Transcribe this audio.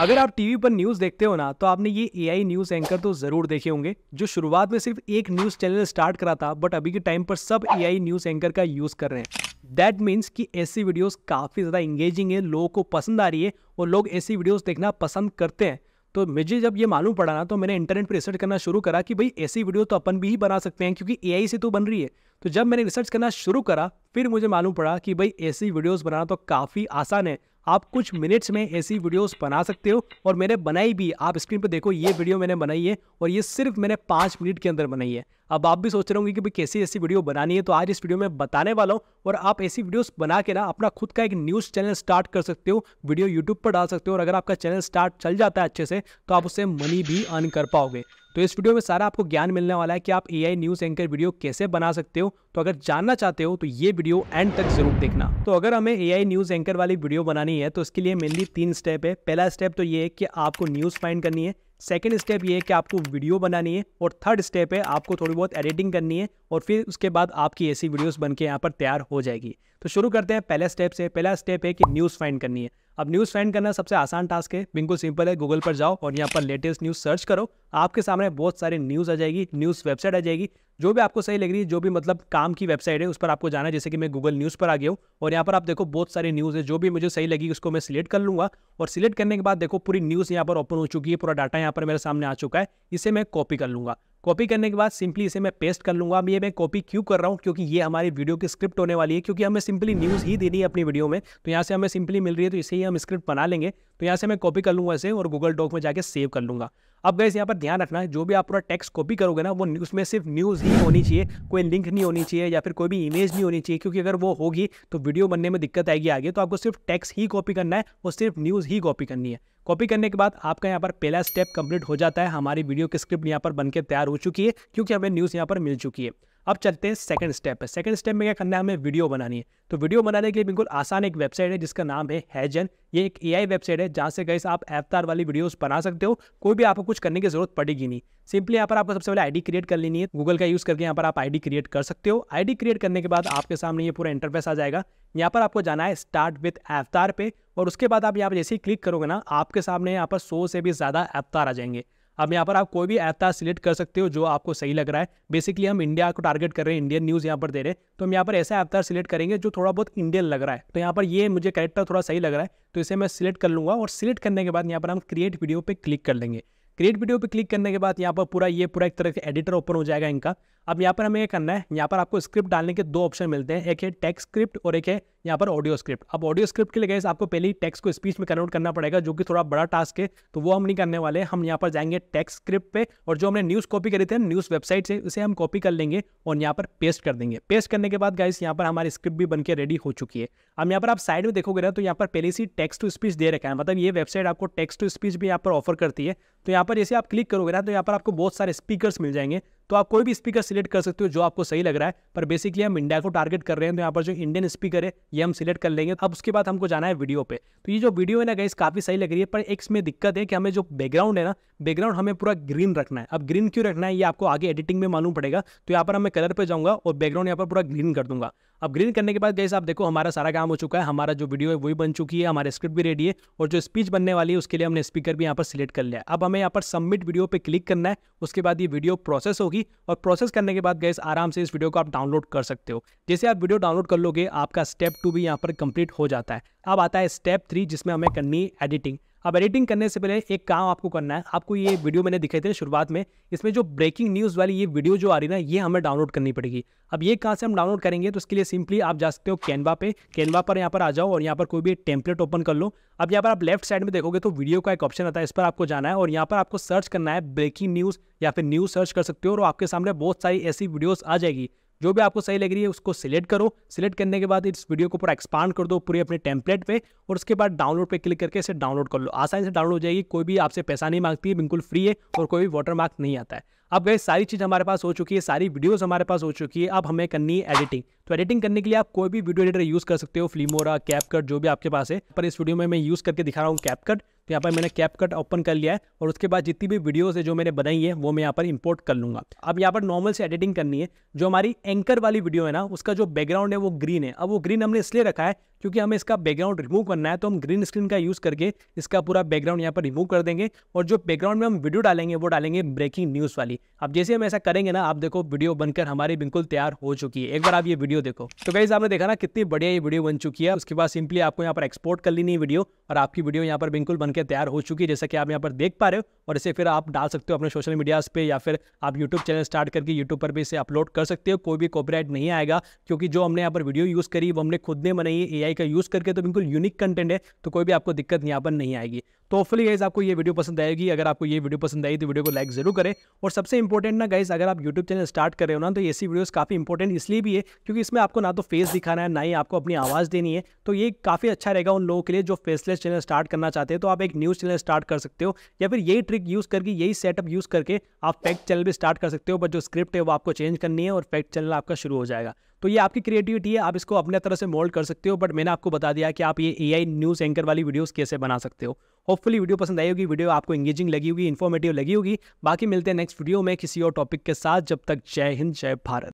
अगर आप टीवी पर न्यूज देखते हो ना तो आपने ये एआई न्यूज एंकर तो जरूर देखे होंगे जो शुरुआत में सिर्फ एक न्यूज चैनल स्टार्ट करा था बट अभी के टाइम पर सब एआई न्यूज एंकर का यूज कर रहे हैं दैट मीन्स कि ऐसी वीडियोस काफी ज्यादा इंगेजिंग है लोगों को पसंद आ रही है और लोग ऐसी वीडियोस देखना पसंद करते हैं तो मुझे जब ये मालूम पड़ा ना तो मैंने इंटरनेट पर रिसर्च करना शुरू करा कि भाई ऐसी वीडियो तो अपन भी ही बना सकते हैं क्योंकि एआई से तो बन रही है तो जब मैंने रिसर्च करना शुरू करा फिर मुझे मालूम पड़ा कि भाई ऐसी वीडियोस बनाना तो काफ़ी आसान है आप कुछ मिनट्स में ऐसी वीडियोस बना सकते हो और मैंने बनाई भी आप स्क्रीन पर देखो ये वीडियो मैंने बनाई है और ये सिर्फ मैंने पाँच मिनट के अंदर बनाई है अब आप भी सोच रहे होंगे कि भाई कैसी ऐसी वीडियो बनानी है तो आज इस वीडियो में बताने वाला हूँ और आप ऐसी वीडियोस बना के ना अपना खुद का एक न्यूज़ चैनल स्टार्ट कर सकते हो वीडियो यूट्यूब पर डाल सकते हो और अगर आपका चैनल स्टार्ट चल जाता है अच्छे से तो आप उससे मनी भी अर्न कर पाओगे तो इस वीडियो में सारा आपको ज्ञान मिलने वाला है कि आप ए न्यूज़ एंकर वीडियो कैसे बना सकते हो तो अगर जानना चाहते हो तो ये वीडियो एंड तक जरूर देखना तो अगर हमें ए न्यूज़ एंकर वाली वीडियो बनानी है तो इसके लिए मेनली तीन स्टेप है पहला स्टेप तो ये है कि आपको न्यूज़ फाइंड करनी है सेकेंड स्टेप ये है कि आपको वीडियो बनानी है और थर्ड स्टेप है आपको थोड़ी बहुत एडिटिंग करनी है और फिर उसके बाद आपकी ऐसी वीडियोस बन के यहाँ पर तैयार हो जाएगी तो शुरू करते हैं पहले स्टेप से पहला स्टेप है कि न्यूज़ फाइंड करनी है अब न्यूज़ फाइंड करना सबसे आसान टास्क है बिल्कुल सिंपल है गूगल पर जाओ और यहाँ पर लेटेस्ट न्यूज़ सर्च करो आपके सामने बहुत सारी न्यूज़ आ जाएगी न्यूज़ वेबसाइट आ जाएगी जो भी आपको सही लग रही है जो भी मतलब काम की वेबसाइट है उस पर आपको जाना है जैसे कि मैं गूगल न्यूज़ पर आ गया हूँ और यहाँ पर आप देखो बहुत सारी न्यूज़ है जो भी मुझे सही लगी उसको मैं सिलेक्ट कर लूँगा और सिलेक्ट करने के बाद देखो पूरी न्यूज़ यहाँ पर ओपन हो चुकी है पूरा डाटा यहाँ पर मेरे सामने आ चुका है इसे मैं कॉपी कर लूँगा कॉपी करने के बाद सिंपली इसे मैं पेस्ट कर लूंगा अब ये मैं कॉपी क्यों कर रहा हूँ क्योंकि ये हमारी वीडियो की स्क्रिप्ट होने वाली है क्योंकि हमें सिंपली न्यूज़ ही देनी है अपनी वीडियो में तो यहाँ से हमें सिंपली मिल रही है तो इसे ही हम स्क्रिप्ट बना लेंगे तो यहाँ से मैं कॉपी कर लूँगा इसे और गूगल डॉक में जाकर सेव कर लूँगा अब गैस यहाँ पर ध्यान रखना है जो भी आप पूरा टेक्स्ट कॉपी करोगे ना वो उसमें सिर्फ न्यूज़ ही होनी चाहिए कोई लिंक नहीं होनी चाहिए या फिर कोई भी इमेज नहीं होनी चाहिए क्योंकि अगर वो होगी तो वीडियो बनने में दिक्कत आएगी आगे तो आपको सिर्फ टैक्स ही कॉपी करना है और सिर्फ न्यूज़ ही कॉपी करनी है कॉपी करने के बाद आपका यहाँ पर पहला स्टेप कंप्लीट हो जाता है हमारी वीडियो की स्क्रिप्ट यहाँ पर बनकर तैयार हो चुकी है क्योंकि हमें न्यूज़ यहाँ पर मिल चुकी है अब चलते हैं सेकंड स्टेप पे सेकंड स्टेप में क्या करना है हमें वीडियो बनानी है तो वीडियो बनाने के लिए बिल्कुल आसान एक वेबसाइट है जिसका नाम है हैजन ये एक एआई वेबसाइट है जहाँ से गए आप एफ्तार वाली वीडियोस बना सकते हो कोई भी आपको कुछ करने की जरूरत पड़ेगी नहीं सिंपली यहाँ पर आपको सबसे पहले आईडी क्रिएट कर लेनी है गूगल का यूज़ करके यहाँ पर आप आईडी क्रिएट कर सकते हो आईडी क्रिएट करने के बाद आपके सामने ये पूरा इंटरफेस आ जाएगा यहाँ पर आपको जाना है स्टार्ट विथ एफ्तार पे और उसके बाद आप यहाँ पर जैसे ही क्लिक करोगे ना आपके सामने यहाँ पर सौ से भी ज़्यादा एफ्तार आ जाएंगे अब यहाँ पर आप कोई भी ऐप सिलेक्ट कर सकते हो जो आपको सही लग रहा है बेसिकली हम इंडिया को टारगेट कर रहे हैं इंडियन न्यूज़ यहाँ पर दे रहे हैं तो हम यहाँ पर ऐसा ऐप सिलेक्ट करेंगे जो थोड़ा बहुत इंडियन लग रहा है तो यहाँ पर ये मुझे करेक्टर थोड़ा सही लग रहा है तो इसे मैं सिलेक्ट कर लूँगा और सिलेक्ट करने के बाद यहाँ पर हम क्रिएट वीडियो पर क्लिक कर लेंगे क्रिएट वीडियो पर क्लिक करने के बाद यहाँ पर पूरा ये पूरा एक तरह से एडिटर ओपन हो जाएगा इनका अब यहाँ पर हमें यह करना है यहाँ पर आपको स्क्रिप्ट डालने के दो ऑप्शन मिलते हैं एक है टेक्स्ट स्क्रिप्ट और एक है यहाँ पर ऑडियो स्क्रिप्ट अब ऑडियो स्क्रिप्ट के लिए गए आपको पहले ही टेक्स्ट को स्पीच में कन्वर्ट करना पड़ेगा जो कि थोड़ा बड़ा टास्क है तो वो हम नहीं करने वाले हम यहाँ पर जाएंगे टेक्स्ट स्क्रिप्ट पे और जो हमने न्यूज़ कॉपी करी थी न्यूज़ वेबसाइट से उसे हम कॉपी कर लेंगे और यहाँ पर पेस्ट कर देंगे पेस्ट करने के बाद गाइस यहाँ पर हमारी स्क्रिप्ट भी बनकर रेडी हो चुकी है अब यहाँ पर आप साइड में देखोगे ना तो यहाँ पर पहले से टेक्स टू स्पीच दे रखा है मतलब ये वेबसाइट आपको टेक्स टू स्पीच भी यहाँ पर ऑफर करती है तो यहाँ पर जैसे आप क्लिक करोगे ना तो यहाँ पर आपको बहुत सारे स्पीकर मिल जाएंगे तो आप कोई भी स्पीकर सिलेक्ट कर सकते हो जो आपको सही लग रहा है पर बेसिकली हम इंडिया को टारगेट कर रहे हैं तो यहाँ पर जो इंडियन स्पीकर है ये हम सिलेक्ट कर लेंगे अब उसके बाद हमको जाना है वीडियो पे तो ये जो वीडियो है ना गई काफ़ी सही लग रही है पर एक इसमें दिक्कत है कि हमें जो बैकग्राउंड है ना बैकग्राउंड हमें पूरा ग्रीन रखना है अब ग्रीन क्यों रखना है ये आपको आगे एडिटिंग में मालूम पड़ेगा तो यहाँ पर मैं कलर पर जाऊँगा और बैकग्राउंड यहाँ पर पूरा ग्रीन कर दूंगा अब ग्रीन करने के बाद गैस आप देखो हमारा सारा काम हो चुका है हमारा जो वीडियो है वही बन चुकी है हमारे स्क्रिप्ट भी रेडी है और जो स्पीच बनने वाली है उसके लिए हमने स्पीकर भी यहाँ पर सिलेक्ट कर लिया अब हमें यहाँ पर सबमिट वीडियो पर क्लिक करना है उसके बाद ये वीडियो प्रोसेस होगी और प्रोसेस करने के बाद गैस आराम से इस वीडियो को आप डाउनलोड कर सकते हो जैसे आप वीडियो डाउनलोड कर लोगे आपका स्टेप टू भी यहाँ पर कंप्लीट हो जाता है अब आता है स्टेप थ्री जिसमें हमें करनी एडिटिंग अब एडिटिंग करने से पहले एक काम आपको करना है आपको ये वीडियो मैंने दिखाई थी शुरुआत में इसमें जो ब्रेकिंग न्यूज़ वाली ये वीडियो जो आ रही ना ये हमें डाउनलोड करनी पड़ेगी अब ये कहाँ से हम डाउनलोड करेंगे तो उसके लिए सिंपली आप जा सकते हो कैनवा पे कैनवा पर यहाँ पर आ जाओ और यहाँ पर कोई भी टेम्पलेट ओपन कर लो अब यहाँ पर आप लेफ्ट साइड में देखोगे तो वीडियो का एक ऑप्शन आता है इस पर आपको जाना है और यहाँ पर आपको सर्च करना है ब्रेकिंग न्यूज़ या फिर न्यूज़ सर्च कर सकते हो और आपके सामने बहुत सारी ऐसी वीडियोज़ आ जाएगी जो भी आपको सही लग रही है उसको सिलेक्ट करो सिलेक्ट करने के बाद इस वीडियो को पूरा एक्सपांड कर दो पूरे अपने टेम्पलेट पे और उसके बाद डाउनलोड पे क्लिक करके इसे डाउनलोड कर लो आसानी से डाउनलोड हो जाएगी कोई भी आपसे पैसा नहीं मांगती है बिल्कुल फ्री है और कोई भी वाटर मार्क नहीं आता है अब गए सारी चीज़ हमारे पास हो चुकी है सारी वीडियोस हमारे पास हो चुकी है अब हमें करनी है एडिटिंग तो एडिटिंग करने के लिए आप कोई भी वीडियो एडिटर यूज़ कर सकते हो फ्लीमोरा कैपकट जो भी आपके पास है पर इस वीडियो में मैं यूज़ करके दिखा रहा हूँ कैपकट तो यहाँ पर मैंने कैप कट ओपन कर लिया है और उसके बाद जितनी भी वीडियोज़ है जो मैंने बनाई है वो मैं यहाँ पर इंपोर्ट कर लूँगा अब यहाँ पर नॉर्मल से एडिटिंग करनी है जो हमारी एंकर वाली वीडियो है ना उसका जो बैकग्राउंड है वो ग्रीन है अब वो ग्रीन हमने इसलिए रखा है क्योंकि हमें इसका बैकग्राउंड रिमूव करना है तो हम ग्रीन स्क्रीन का यूज़ करके इसका पूरा बैकग्राउंड यहाँ पर रिमूव कर देंगे और जो बैकग्राउंड में हम वीडियो डालेंगे वो डालेंगे ब्रेकिंग न्यूज़ वाली अब जैसे हम ऐसा करेंगे ना आप देखो वीडियो बनकर हमारी बिल्कुल तैयार हो चुकी है एक बार आप ये वीडियो देखो तो गाइज आपने देखा ना कितनी बढ़िया ये वीडियो बन चुकी है उसके बाद सिंपली आपको यहाँ पर एक्सपोर्ट कर लेनी है वीडियो और आपकी वीडियो यहाँ पर बिल्कुल बनकर तैयार हो चुकी है जैसा कि आप यहाँ पर देख पा रहे हो और इसे फिर आप डाल सकते हो अपने सोशल मीडियाज़ पे या फिर आप यूट्यूब चैनल स्टार्ट करके यूट्यूब पर भी इसे अपलोड कर सकते हो कोई भी कॉपीराइट नहीं आएगा क्योंकि जो हमने यहाँ पर वीडियो यूज़ करी वो हमने खुद ने बनाई ए आई का यूज़ करके तो बिल्कुल यूनिक कंटेंट है तो कोई भी आपको दिक्कत यहाँ पर नहीं आएगी तो होपफुली गाइज आपको ये वीडियो पसंद आएगी अगर आपको ये वीडियो पसंद आई तो वीडियो को लाइक जरूर करें और सबसे इंपॉर्टेंट ना गाइज अगर आप यूट्यूब चैनल स्टार्ट कर रहे हो ना तो ऐसी वीडियोज काफ़ी इंपॉर्टेंट इसलिए भी है क्योंकि इसमें आपको ना तो फेस दिखाना है ना ही आपको अपनी आवाज़ देनी है तो ये काफ़ी अच्छा रहेगा उन लोगों के लिए जो फेसलेस चैनल स्टार्ट करना चाहते हैं तो आप एक न्यूज़ चैनल स्टार्ट कर सकते हो या फिर यही ट्रिक यूज़ करके यही सेटअप यूज़ करके आप फैक्ट चैनल भी स्टार्ट कर सकते हो बट जो स्क्रिप्ट है वो आपको चेंज करनी है और फैक्ट चैनल आपका शुरू हो जाएगा तो ये आपकी क्रिएटिविटी है आप इसको अपने तरह से मोल्ड कर सकते हो बट मैंने आपको बता दिया कि आप ये ए न्यूज़ एंकर वाली वीडियोस कैसे बना सकते हो होपफुली वीडियो पसंद आई होगी वीडियो आपको इंगेजिंग लगी होगी इन्फॉर्मेटिव लगी होगी बाकी मिलते हैं नेक्स्ट वीडियो में किसी और टॉपिक के साथ जब तक जय हिंद जय भारत